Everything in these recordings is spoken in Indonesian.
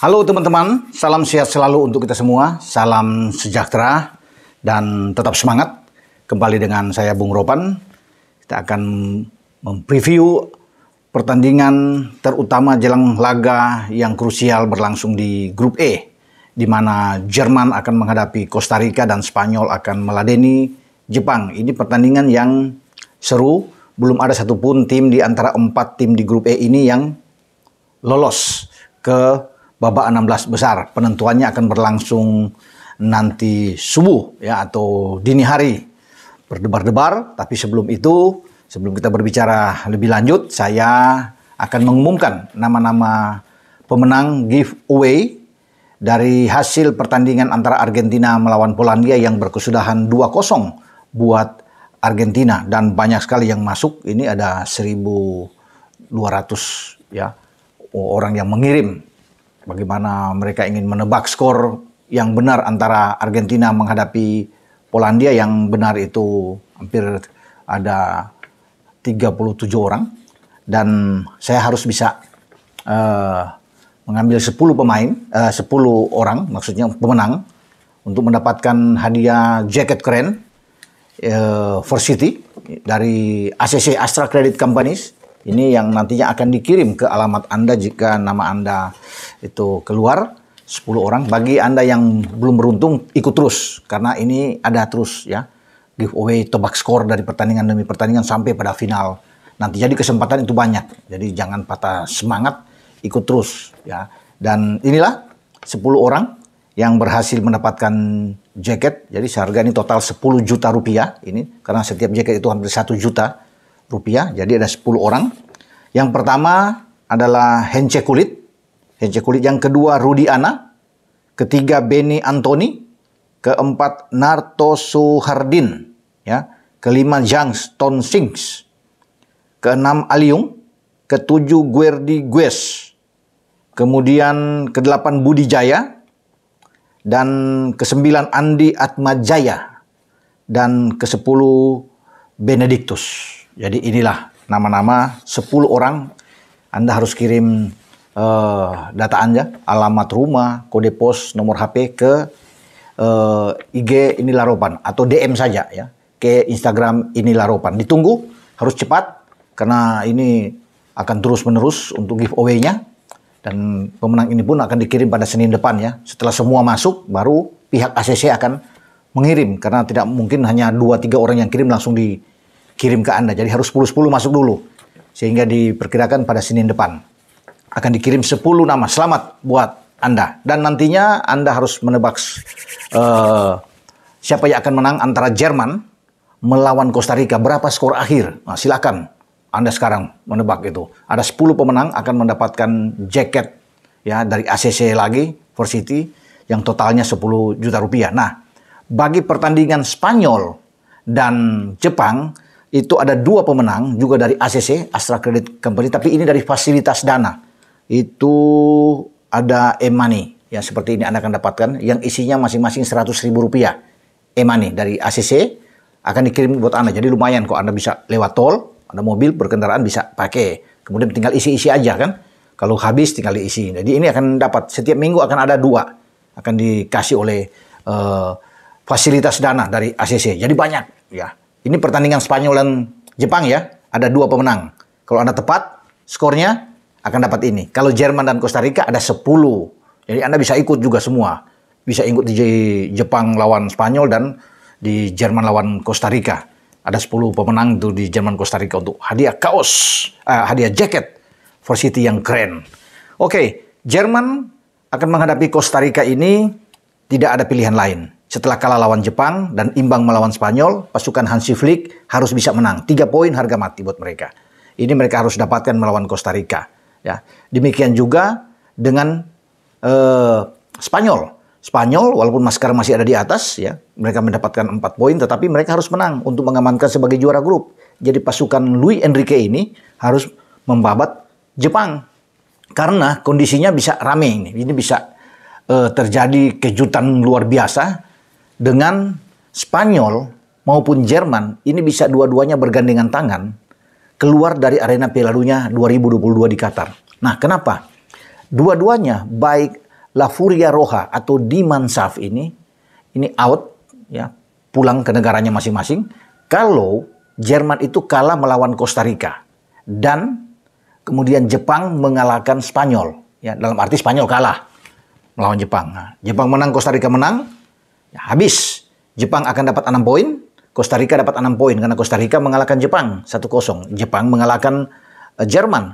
Halo teman-teman, salam sehat selalu untuk kita semua, salam sejahtera dan tetap semangat. Kembali dengan saya Bung Ropan, kita akan mempreview pertandingan terutama jelang laga yang krusial berlangsung di grup E di mana Jerman akan menghadapi Costa Rica dan Spanyol akan meladeni Jepang. Ini pertandingan yang seru, belum ada satupun tim di antara empat tim di grup E ini yang lolos ke babak 16 besar. Penentuannya akan berlangsung nanti subuh ya atau dini hari. Berdebar-debar, tapi sebelum itu, sebelum kita berbicara lebih lanjut, saya akan mengumumkan nama-nama pemenang giveaway dari hasil pertandingan antara Argentina melawan Polandia yang berkesudahan 2-0 buat Argentina dan banyak sekali yang masuk. Ini ada 1200 ya orang yang mengirim bagaimana mereka ingin menebak skor yang benar antara Argentina menghadapi Polandia yang benar itu hampir ada 37 orang dan saya harus bisa uh, mengambil 10 pemain, eh, uh, 10 orang maksudnya pemenang untuk mendapatkan hadiah jaket keren uh, for City dari ACC Astra Credit Companies ini yang nantinya akan dikirim ke alamat Anda jika nama Anda itu keluar. 10 orang. Bagi Anda yang belum beruntung, ikut terus. Karena ini ada terus ya. Giveaway tebak skor dari pertandingan demi pertandingan sampai pada final. Nanti jadi kesempatan itu banyak. Jadi jangan patah semangat, ikut terus ya. Dan inilah 10 orang yang berhasil mendapatkan jaket. Jadi seharga ini total 10 juta rupiah ini. Karena setiap jaket itu hampir 1 juta rupiah. Jadi ada 10 orang. Yang pertama adalah Hence Kulit. Hence Kulit. Yang kedua Rudi Ana. Ketiga Benny Antoni. Keempat Narto Suhardin. Ya. Kelima Jang Ston Sings. Keenam Aliung. Ketujuh Guerdi Gues. Kemudian kedelapan Budi Jaya. Dan kesembilan Andi Atmajaya. Dan kesepuluh Benediktus. Jadi inilah nama-nama 10 orang Anda harus kirim uh, data Anda, alamat rumah, kode pos, nomor HP ke uh, eh, IG inilah Ropan atau DM saja ya ke Instagram inilah Ropan. Ditunggu harus cepat karena ini akan terus menerus untuk giveaway-nya dan pemenang ini pun akan dikirim pada Senin depan ya. Setelah semua masuk baru pihak ACC akan mengirim karena tidak mungkin hanya 2 3 orang yang kirim langsung di kirim ke Anda. Jadi harus 10-10 masuk dulu. Sehingga diperkirakan pada Senin depan. Akan dikirim 10 nama. Selamat buat Anda. Dan nantinya Anda harus menebak uh, siapa yang akan menang antara Jerman melawan Costa Rica. Berapa skor akhir? Nah, silakan Anda sekarang menebak itu. Ada 10 pemenang akan mendapatkan jaket ya dari ACC lagi, for city yang totalnya 10 juta rupiah. Nah, bagi pertandingan Spanyol dan Jepang, itu ada dua pemenang juga dari ACC Astra Credit Company tapi ini dari fasilitas dana itu ada e-money yang seperti ini Anda akan dapatkan yang isinya masing-masing 100 ribu rupiah e dari ACC akan dikirim buat Anda jadi lumayan kok Anda bisa lewat tol Anda mobil berkendaraan bisa pakai kemudian tinggal isi-isi aja kan kalau habis tinggal diisi jadi ini akan dapat setiap minggu akan ada dua akan dikasih oleh uh, fasilitas dana dari ACC jadi banyak ya ini pertandingan Spanyol dan Jepang ya. Ada dua pemenang. Kalau Anda tepat skornya akan dapat ini. Kalau Jerman dan Costa Rica ada 10. Jadi Anda bisa ikut juga semua. Bisa ikut di Jepang lawan Spanyol dan di Jerman lawan Costa Rica. Ada 10 pemenang itu di Jerman Costa Rica untuk hadiah kaos, uh, hadiah jaket for City yang keren. Oke, okay, Jerman akan menghadapi Costa Rica ini tidak ada pilihan lain. Setelah kalah lawan Jepang dan imbang melawan Spanyol, pasukan Hansi Flick harus bisa menang. Tiga poin harga mati buat mereka. Ini mereka harus dapatkan melawan Costa Rica. Ya, demikian juga dengan eh, Spanyol. Spanyol walaupun masker masih ada di atas ya, mereka mendapatkan empat poin tetapi mereka harus menang untuk mengamankan sebagai juara grup. Jadi pasukan Luis Enrique ini harus membabat Jepang. Karena kondisinya bisa rame ini. Ini bisa eh, terjadi kejutan luar biasa dengan Spanyol maupun Jerman ini bisa dua-duanya bergandengan tangan keluar dari arena Piala Dunia 2022 di Qatar. Nah, kenapa? Dua-duanya baik La Furia Roja atau Diman Saf ini ini out ya, pulang ke negaranya masing-masing kalau Jerman itu kalah melawan Costa Rica dan kemudian Jepang mengalahkan Spanyol ya dalam arti Spanyol kalah melawan Jepang. Nah, Jepang menang, Costa Rica menang, Ya, habis. Jepang akan dapat 6 poin, Costa Rica dapat 6 poin karena Costa Rica mengalahkan Jepang 1-0. Jepang mengalahkan eh, Jerman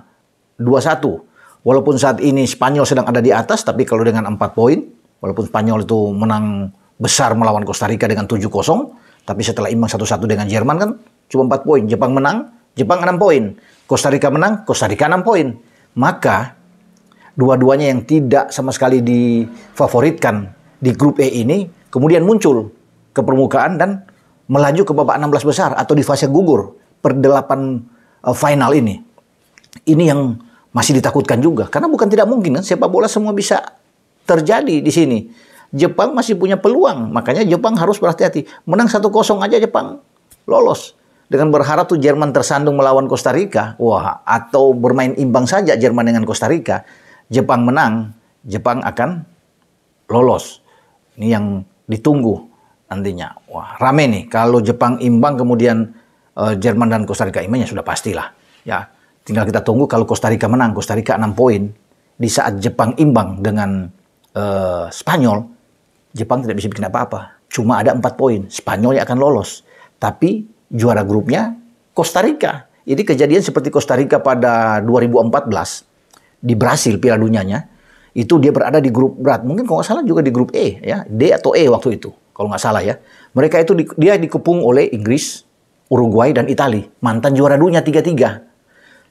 2-1. Walaupun saat ini Spanyol sedang ada di atas, tapi kalau dengan 4 poin, walaupun Spanyol itu menang besar melawan Costa Rica dengan 7-0, tapi setelah imbang 1-1 dengan Jerman kan cuma 4 poin. Jepang menang, Jepang 6 poin. Costa Rica menang, Costa Rica 6 poin. Maka dua-duanya yang tidak sama sekali difavoritkan di grup E ini kemudian muncul ke permukaan dan melaju ke babak 16 besar atau di fase gugur per delapan eh, final ini. Ini yang masih ditakutkan juga karena bukan tidak mungkin kan sepak bola semua bisa terjadi di sini. Jepang masih punya peluang, makanya Jepang harus berhati-hati. Menang satu 0 aja Jepang lolos. Dengan berharap tuh Jerman tersandung melawan Costa Rica, wah atau bermain imbang saja Jerman dengan Costa Rica, Jepang menang, Jepang akan lolos. Ini yang ditunggu nantinya. Wah, rame nih kalau Jepang imbang kemudian eh, Jerman dan Costa Rica imbang ya sudah pastilah. Ya, tinggal kita tunggu kalau Costa Rica menang, Costa Rica 6 poin di saat Jepang imbang dengan eh, Spanyol, Jepang tidak bisa bikin apa-apa. Cuma ada 4 poin, Spanyol yang akan lolos. Tapi juara grupnya Costa Rica. Jadi kejadian seperti Costa Rica pada 2014 di Brasil Piala Dunianya, itu dia berada di grup berat. Mungkin kalau nggak salah juga di grup E ya, D atau E waktu itu kalau nggak salah ya. Mereka itu di, dia dikepung oleh Inggris, Uruguay dan Italia. Mantan juara dunia tiga-tiga.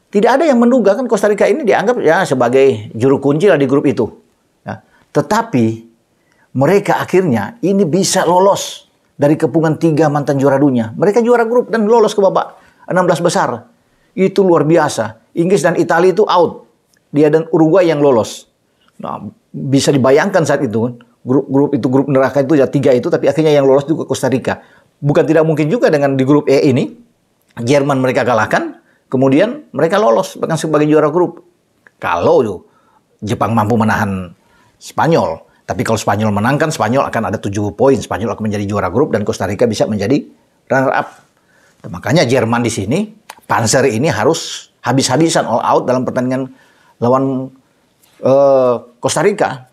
Tidak ada yang menduga kan Costa Rica ini dianggap ya sebagai juru kunci lah di grup itu. Ya. Tetapi mereka akhirnya ini bisa lolos dari kepungan tiga mantan juara dunia. Mereka juara grup dan lolos ke babak 16 besar. Itu luar biasa. Inggris dan Italia itu out. Dia dan Uruguay yang lolos. Nah, bisa dibayangkan saat itu grup-grup itu grup neraka itu ya tiga itu tapi akhirnya yang lolos juga Costa Rica. Bukan tidak mungkin juga dengan di grup E ini Jerman mereka kalahkan, kemudian mereka lolos bahkan sebagai juara grup. Kalau tuh Jepang mampu menahan Spanyol, tapi kalau Spanyol menangkan Spanyol akan ada tujuh poin, Spanyol akan menjadi juara grup dan Costa Rica bisa menjadi runner up. Dan nah, makanya Jerman di sini Panzer ini harus habis-habisan all out dalam pertandingan lawan Eh, Costa Rica.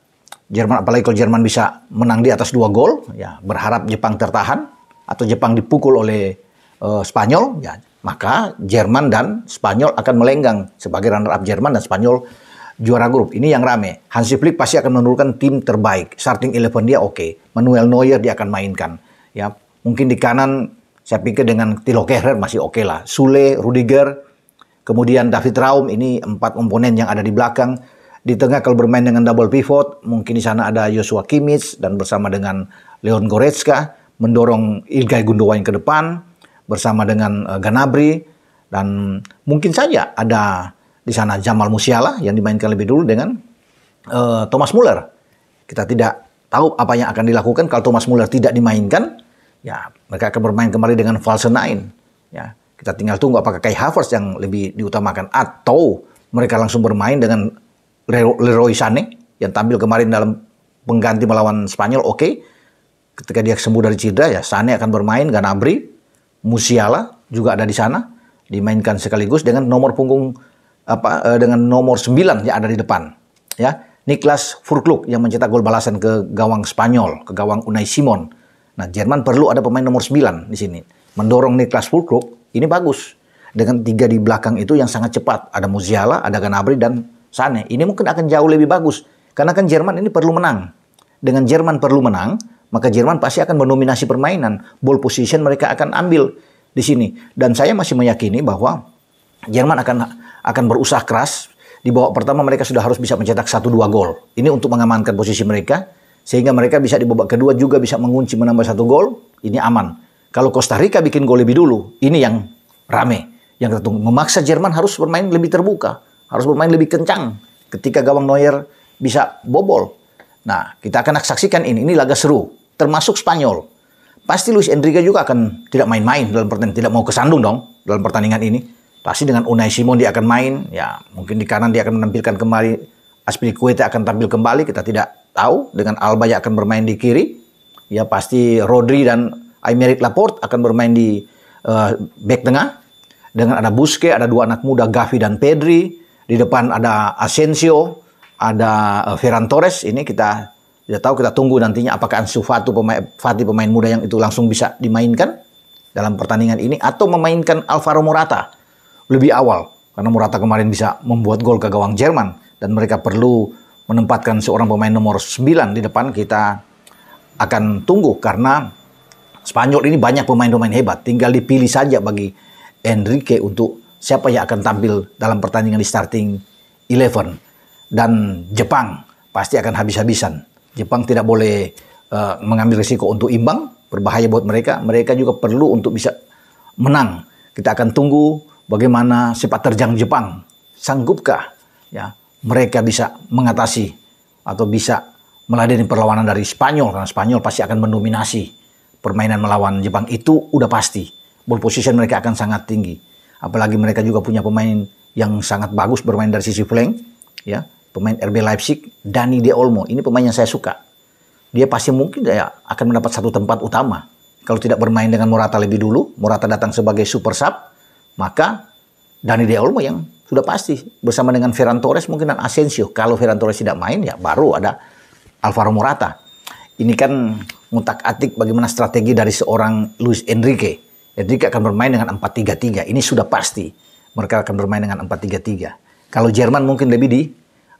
Jerman apalagi kalau Jerman bisa menang di atas dua gol, ya berharap Jepang tertahan atau Jepang dipukul oleh uh, Spanyol, ya maka Jerman dan Spanyol akan melenggang sebagai runner up Jerman dan Spanyol juara grup. Ini yang rame. Hansi Flick pasti akan menurunkan tim terbaik. Starting eleven dia oke. Okay. Manuel Neuer dia akan mainkan. Ya, mungkin di kanan saya pikir dengan Tilo Kehrer masih oke okay lah. Sule, Rudiger, kemudian David Raum ini empat komponen yang ada di belakang di tengah kalau bermain dengan double pivot, mungkin di sana ada Joshua Kimmich dan bersama dengan Leon Goretzka mendorong Ilkay Gundogan ke depan bersama dengan uh, eh, Ganabri dan mungkin saja ada di sana Jamal Musiala yang dimainkan lebih dulu dengan uh, Thomas Muller. Kita tidak tahu apa yang akan dilakukan kalau Thomas Muller tidak dimainkan. Ya, mereka akan bermain kembali dengan false nine. Ya, kita tinggal tunggu apakah Kai Havertz yang lebih diutamakan atau mereka langsung bermain dengan Leroy Sané yang tampil kemarin dalam pengganti melawan Spanyol oke. Okay. Ketika dia sembuh dari cedera ya Sané akan bermain Ganabri, Musiala juga ada di sana dimainkan sekaligus dengan nomor punggung apa eh, dengan nomor 9 yang ada di depan ya. Niklas Furkluk yang mencetak gol balasan ke gawang Spanyol, ke gawang Unai Simon. Nah, Jerman perlu ada pemain nomor 9 di sini. Mendorong Niklas Furkluk ini bagus. Dengan tiga di belakang itu yang sangat cepat. Ada Musiala, ada Ganabri, dan sana. Ini mungkin akan jauh lebih bagus. Karena kan Jerman ini perlu menang. Dengan Jerman perlu menang, maka Jerman pasti akan mendominasi permainan. Ball position mereka akan ambil di sini. Dan saya masih meyakini bahwa Jerman akan akan berusaha keras. Di bawah pertama mereka sudah harus bisa mencetak 1-2 gol. Ini untuk mengamankan posisi mereka. Sehingga mereka bisa di babak kedua juga bisa mengunci menambah satu gol. Ini aman. Kalau Costa Rica bikin gol lebih dulu, ini yang rame. Yang tertunggu. Memaksa Jerman harus bermain lebih terbuka harus bermain lebih kencang ketika gawang Neuer bisa bobol. Nah, kita akan saksikan ini. Ini laga seru, termasuk Spanyol. Pasti Luis Enrique juga akan tidak main-main dalam pertandingan, tidak mau kesandung dong dalam pertandingan ini. Pasti dengan Unai Simon dia akan main, ya mungkin di kanan dia akan menampilkan kembali Aspilicueta akan tampil kembali, kita tidak tahu. Dengan Alba yang akan bermain di kiri, ya pasti Rodri dan Aymeric Laporte akan bermain di uh, back tengah. Dengan ada Buske, ada dua anak muda Gavi dan Pedri, di depan ada Asensio, ada eh, Ferran Torres. Ini kita tidak tahu kita tunggu nantinya apakah Ansu Fati pemain, Fati pemain muda yang itu langsung bisa dimainkan dalam pertandingan ini atau memainkan Alvaro Morata lebih awal karena Morata kemarin bisa membuat gol ke gawang Jerman dan mereka perlu menempatkan seorang pemain nomor 9 di depan kita akan tunggu karena Spanyol ini banyak pemain-pemain hebat tinggal dipilih saja bagi Enrique untuk siapa yang akan tampil dalam pertandingan di starting 11 dan Jepang pasti akan habis-habisan. Jepang tidak boleh uh, mengambil risiko untuk imbang, berbahaya buat mereka. Mereka juga perlu untuk bisa menang. Kita akan tunggu bagaimana sepak terjang Jepang sanggupkah ya mereka bisa mengatasi atau bisa meladeni perlawanan dari Spanyol karena Spanyol pasti akan mendominasi permainan melawan Jepang itu udah pasti. Ball position mereka akan sangat tinggi apalagi mereka juga punya pemain yang sangat bagus bermain dari sisi flank ya pemain RB Leipzig Dani De Olmo ini pemain yang saya suka dia pasti mungkin ya, akan mendapat satu tempat utama kalau tidak bermain dengan Morata lebih dulu Morata datang sebagai super sub maka Dani De Olmo yang sudah pasti bersama dengan Ferran Torres mungkin dan Asensio kalau Ferran Torres tidak main ya baru ada Alvaro Morata ini kan mutak atik bagaimana strategi dari seorang Luis Enrique Edric ya, akan bermain dengan 4-3-3. Ini sudah pasti. Mereka akan bermain dengan 4-3-3. Kalau Jerman mungkin lebih di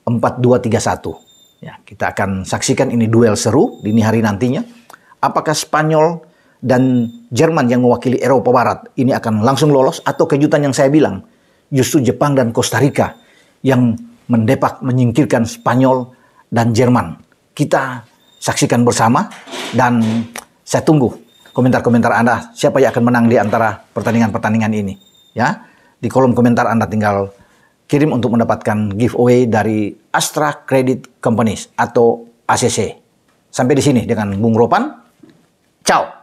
4-2-3-1. Ya, kita akan saksikan ini duel seru dini hari nantinya. Apakah Spanyol dan Jerman yang mewakili Eropa Barat ini akan langsung lolos atau kejutan yang saya bilang justru Jepang dan Costa Rica yang mendepak menyingkirkan Spanyol dan Jerman. Kita saksikan bersama dan saya tunggu komentar-komentar Anda siapa yang akan menang di antara pertandingan-pertandingan ini ya. Di kolom komentar Anda tinggal kirim untuk mendapatkan giveaway dari Astra Credit Companies atau ACC. Sampai di sini dengan Bung Ropan. Ciao.